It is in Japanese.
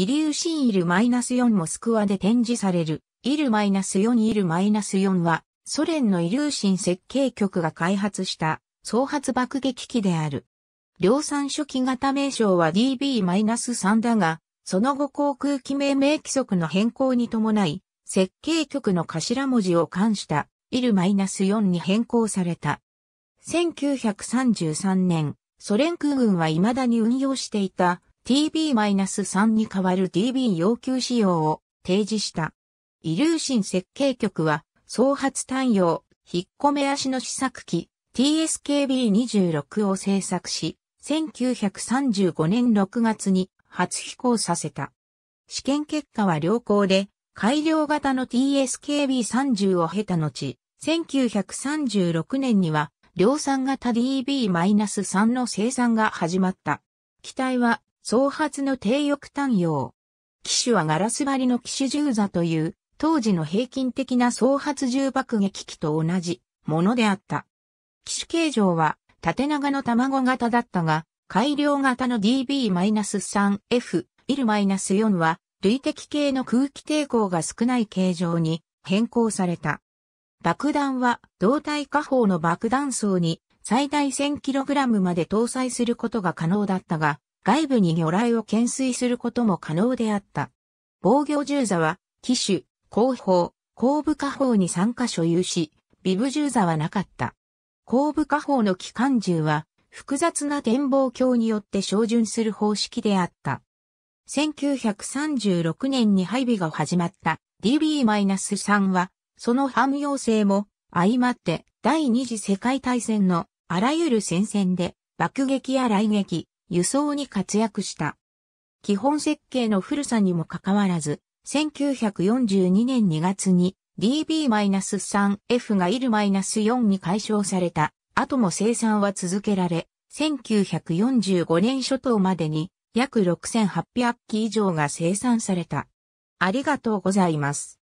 イリューシンイル -4 モスクワで展示される、イル -4 イル -4 は、ソ連のイリューシン設計局が開発した、総発爆撃機である。量産初期型名称は DB-3 だが、その後航空機命名規則の変更に伴い、設計局の頭文字を冠した、イル -4 に変更された。1933年、ソ連空軍は未だに運用していた、TB-3 に代わる DB 要求仕様を提示した。イリューシン設計局は、創発単用、引っ込め足の試作機、TSKB26 を製作し、1935年6月に初飛行させた。試験結果は良好で、改良型の TSKB30 を経た後、1936年には量産型 DB-3 の生産が始まった。機体は総発の低翼単葉。機種はガラス張りの機種銃座という、当時の平均的な総発銃爆撃機と同じものであった。機種形状は縦長の卵型だったが、改良型の DB-3F、IL-4 は、累的系の空気抵抗が少ない形状に変更された。爆弾は胴体下方の爆弾層に最大 1000kg まで搭載することが可能だったが、外部に魚雷を懸垂することも可能であった。防御銃座は、機種、後方、後部下方に3加所有し、ビブ銃座はなかった。後部下方の機関銃は、複雑な展望鏡によって照準する方式であった。1936年に配備が始まった DB-3 は、その汎用性も相まって第二次世界大戦のあらゆる戦線で爆撃や雷撃、輸送に活躍した。基本設計の古さにもかかわらず、1942年2月に DB-3F が IL-4 に解消された後も生産は続けられ、1945年初頭までに約6800機以上が生産された。ありがとうございます。